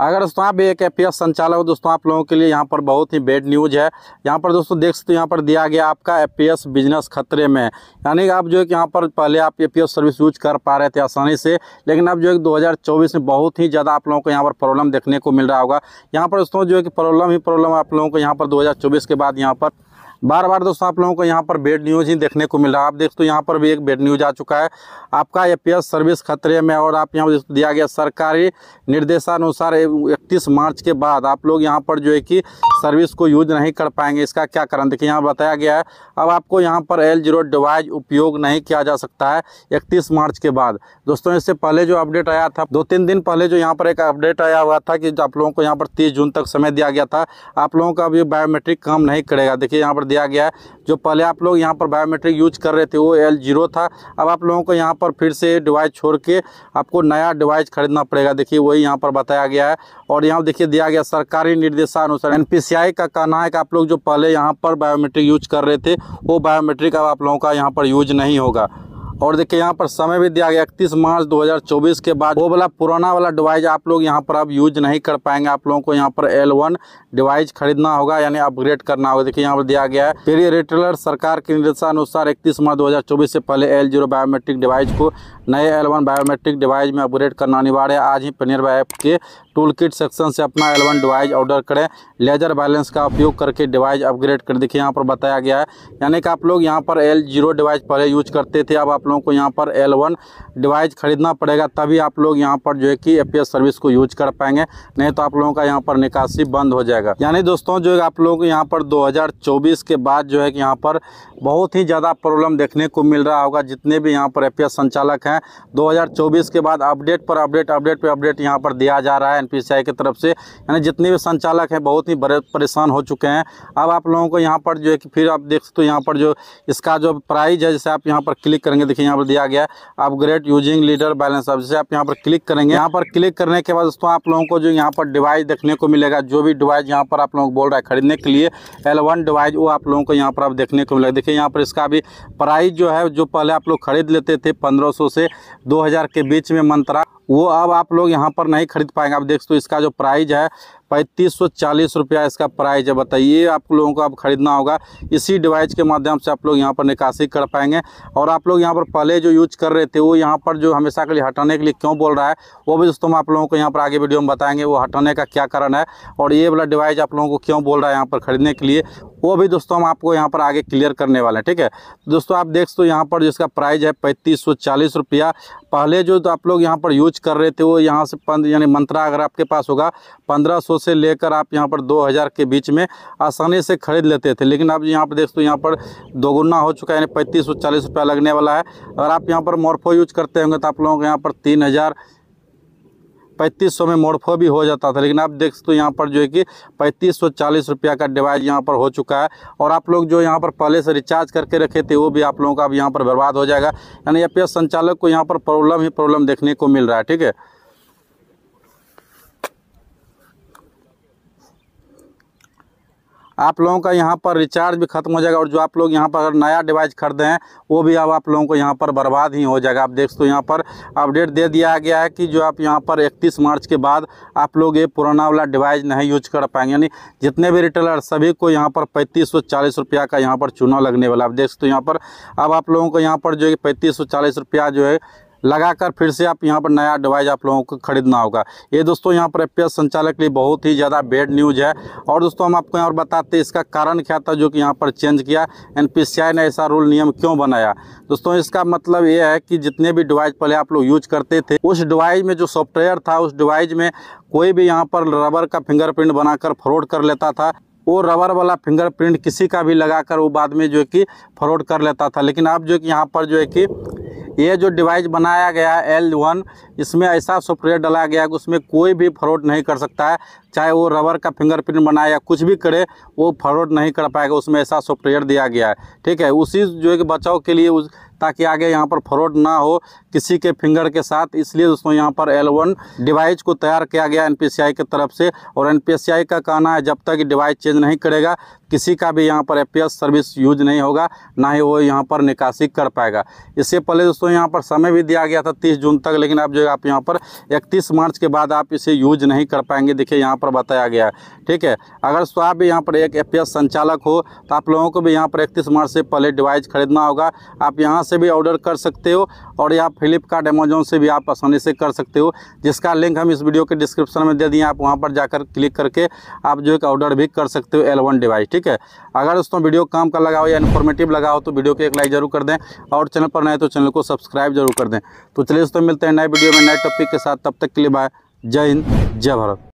अगर दोस्तों आप एक एफ संचालक हो दोस्तों आप लोगों के लिए यहाँ पर बहुत ही बेड न्यूज़ है यहाँ पर दोस्तों देख सकते हो यहाँ पर दिया गया आपका एफ बिजनेस खतरे में यानी कि आप जो है कि यहाँ पर पहले आप एफ सर्विस यूज कर पा रहे थे आसानी से लेकिन अब जो है दो में बहुत ही ज़्यादा आप लोगों को यहाँ पर प्रॉब्लम देखने को मिल रहा होगा यहाँ पर दोस्तों जो है कि प्रॉब्लम ही प्रॉब्लम आप लोगों को यहाँ पर दो के बाद यहाँ पर बार बार दोस्तों आप लोगों को यहाँ पर बेड न्यूज़ ही देखने को मिल रहा है आप देखते हो यहाँ पर भी एक बेड न्यूज़ आ चुका है आपका ए सर्विस खतरे में और आप यहाँ दिया गया सरकारी निर्देशानुसार इकतीस मार्च के बाद आप लोग यहाँ पर जो है कि सर्विस को यूज नहीं कर पाएंगे इसका क्या कारण देखिए यहाँ बताया गया है अब आपको यहाँ पर एल जीरो डिवाइस उपयोग नहीं किया जा सकता है इकतीस मार्च के बाद दोस्तों इससे पहले जो अपडेट आया था दो तीन दिन पहले जो यहाँ पर एक अपडेट आया हुआ था कि आप लोगों को यहाँ पर तीस जून तक समय दिया गया था आप लोगों का अभी बायोमेट्रिक काम नहीं करेगा देखिए यहाँ पर दिया गया है जो पहले आप लोग यहाँ पर बायोमेट्रिक यूज कर रहे थे वो एल जीरो था अब आप लोगों को यहाँ पर फिर से डिवाइस छोड़ के आपको नया डिवाइस खरीदना पड़ेगा देखिए वही यहाँ पर बताया गया है और यहाँ देखिए दिया गया सरकारी निर्देशानुसार एन का कहना है कि आप लोग जो पहले यहाँ पर बायोमेट्रिक यूज कर रहे थे वो बायोमेट्रिक अब आप लोगों का यहाँ पर यूज नहीं होगा और देखिए यहाँ पर समय भी दिया गया इकतीस मार्च 2024 के बाद वो वाला पुराना वाला डिवाइस आप लोग यहाँ पर अब यूज नहीं कर पाएंगे आप लोगों को यहाँ पर एल वन डिवाइस खरीदना होगा यानी अपग्रेड करना होगा देखिए यहाँ पर दिया गया है पेरी रिटेलर सरकार के निर्देशानुसार इकतीस मार्च दो से पहले एल जीरो बायोमेट्रिक डिवाइस को नए एल वन बायोमेट्रिक डिवाइस में अपग्रेड करना अनिवार्य है आज ही पनीर ऐप के टूल किट सेक्शन से अपना एल वन डिवाइस ऑर्डर करें लेजर बैलेंस का उपयोग करके डिवाइस अपग्रेड कर देखिए यहाँ पर बताया गया है यानी कि आप लोग यहाँ पर एल जीरो डिवाइस पहले यूज करते थे अब आप लोगों को यहाँ पर एल वन डिवाइस ख़रीदना पड़ेगा तभी आप लोग यहाँ पर जो है कि ए सर्विस को यूज कर पाएंगे नहीं तो आप लोगों का यहाँ पर निकासी बंद हो जाएगा यानी दोस्तों जो आप लोग यहाँ पर 2024 के बाद जो है कि यहाँ पर बहुत ही ज़्यादा प्रॉब्लम देखने को मिल रहा होगा जितने भी यहाँ पर ए संचालक हैं दो के बाद अपडेट पर अपडेट अपडेट पर अपडेट यहाँ पर दिया जा रहा है एन की तरफ से यानी जितने भी संचालक हैं बहुत ही बड़े परेशान हो चुके हैं अब आप लोगों को यहाँ पर जो है कि फिर आप देख सकते हो यहाँ पर जो इसका जो प्राइज़ है जैसे आप यहाँ पर क्लिक करेंगे देखिए देखिए यहाँ पर दिया गया अपग्रेड यूजिंग लीडर बैलेंस अब जैसे आप यहाँ पर क्लिक करेंगे यहाँ पर क्लिक करने के बाद दोस्तों आप लोगों को जो यहाँ पर डिवाइस देखने को मिलेगा जो भी डिवाइस यहाँ पर आप लोग बोल रहा है खरीदने के लिए एल डिवाइस वो आप लोगों को यहाँ पर आप देखने को मिलेगा देखिए यहाँ पर इसका भी प्राइस जो है जो पहले आप लोग खरीद लेते थे पंद्रह से दो के बीच में मंत्रा वो अब आप लोग यहाँ पर नहीं खरीद पाएंगे आप देख सकते हो इसका जो प्राइज़ है पैंतीस सौ चालीस रुपया इसका प्राइज है बताइए आप लोगों को अब खरीदना होगा इसी डिवाइस के माध्यम से आप लोग यहाँ पर निकासी कर पाएंगे और आप लोग यहाँ पर पहले जो यूज कर रहे थे वो यहाँ पर जो हमेशा के लिए हटाने के लिए क्यों बोल रहा है वो भी दोस्तों हम आप लोगों को यहाँ पर आगे वीडियो में बताएंगे वो हटाने का क्या कारण है और ये वाला डिवाइस आप लोगों को क्यों बोल रहा है यहाँ पर खरीदने के लिए वो भी दोस्तों हम आपको यहाँ पर आगे क्लियर करने वाले हैं ठीक है दोस्तों आप देख सो यहाँ पर जिसका प्राइज़ है पैंतीस सौ चालीस रुपया पहले जो तो आप लोग यहाँ पर यूज कुछ कर रहे थे वो यहाँ से यानी मंत्रा अगर आपके पास होगा 1500 से लेकर आप यहाँ पर 2000 के बीच में आसानी से खरीद लेते थे लेकिन आप यहाँ पर देखते हो यहाँ पर दोगुना हो चुका है यानी पैंतीस सौ चालीस रुपया लगने वाला है अगर आप यहाँ पर मोरफो यूज करते होंगे तो आप लोगों को यहाँ पर तीन पैंतीस सौ में मोड़फो भी हो जाता था लेकिन आप देख सकते हो यहाँ पर जो है कि पैंतीस सौ चालीस रुपया का डिवाइस यहाँ पर हो चुका है और आप लोग जो यहाँ पर पहले से रिचार्ज करके रखे थे वो भी आप लोगों का अब यहाँ पर बर्बाद हो जाएगा यानी एफ संचालक को यहाँ पर प्रॉब्लम ही प्रॉब्लम देखने को मिल रहा है ठीक है आप लोगों का यहाँ पर रिचार्ज भी खत्म हो जाएगा और जो आप लोग यहाँ पर अगर नया डिवाइस खरीदे हैं वो भी अब आप लोगों को यहाँ पर बर्बाद ही हो जाएगा आप देख सकते हो यहाँ पर अपडेट दे दिया गया है कि जो आप यहाँ पर इकतीस मार्च के बाद आप लोग ये पुराना वाला डिवाइस नहीं यूज कर पाएंगे यानी जितने भी रिटेलर सभी को यहाँ पर पैंतीस सौ चालीस रुपया का यहाँ पर चुनाव लगने वाला आप देख सकते हो यहाँ पर अब आप लोगों को यहाँ पर जो है पैंतीस सौ चालीस रुपया जो है लगाकर फिर से आप यहाँ पर नया डिवाइस आप लोगों को खरीदना होगा ये दोस्तों यहाँ पर एफ संचालक के लिए बहुत ही ज़्यादा बेड न्यूज़ है और दोस्तों हम आपको यहाँ पर बताते हैं इसका कारण क्या था जो कि यहाँ पर चेंज किया एन ने ऐसा रूल नियम क्यों बनाया दोस्तों इसका मतलब ये है कि जितने भी डिवाइस पहले आप लोग यूज करते थे उस डिवाइस में जो सॉफ्टवेयर था उस डिवाइस में कोई भी यहाँ पर रबर का फिंगरप्रिंट बनाकर फ्रॉड कर लेता था वो रबर वाला फिंगरप्रिंट किसी का भी लगाकर वो बाद में जो है कि फ्रॉड कर लेता था लेकिन अब जो कि यहाँ पर जो है कि ये जो डिवाइस बनाया गया है एल वन इसमें ऐसा सॉफ्टवेयर डाला गया है कि उसमें कोई भी फ्रॉड नहीं कर सकता है चाहे वो रबर का फिंगरप्रिंट बनाए या कुछ भी करे वो फॉरवर्ड नहीं कर पाएगा उसमें ऐसा सॉफ्टवेयर दिया गया है ठीक है उसी जो है कि बचाव के लिए उस ताकि आगे यहाँ पर फ्रॉड ना हो किसी के फिंगर के साथ इसलिए दोस्तों यहाँ पर एल वन डिवाइस को तैयार किया गया एन पी की तरफ से और एन पी का कहना है जब तक डिवाइस चेंज नहीं करेगा किसी का भी यहाँ पर एफ सर्विस यूज नहीं होगा ना ही वो यहाँ पर निकासी कर पाएगा इससे पहले दोस्तों यहाँ पर समय भी दिया गया था तीस जून तक लेकिन अब जो है आप यहाँ पर इकतीस मार्च के बाद आप इसे यूज नहीं कर पाएंगे देखिए यहाँ पर बताया गया ठीक है अगर स्वाप आप भी यहाँ पर एक एफ संचालक हो तो आप लोगों को भी यहाँ पर इकतीस मार्च से पहले डिवाइस खरीदना होगा आप यहाँ से भी ऑर्डर कर सकते हो और या फ्लिपकार्ट अमेजोन से भी आप आसानी से कर सकते हो जिसका लिंक हम इस वीडियो के डिस्क्रिप्शन में दे दिए आप वहाँ पर जाकर क्लिक करके आप जो है ऑर्डर भी कर सकते हो एल वन डिवाइस ठीक है अगर दोस्तों वीडियो काम का लगा हो या इन्फॉर्मेटिव लगा हो तो वीडियो को एक लाइक जरूर कर दें और चैनल पर नए तो चैनल को सब्सक्राइब जरूर कर दें तो चलिए दोस्तों मिलते हैं नए वीडियो में नए टॉपिक के साथ तब तक के लिए बाय जय हिंद जय भारत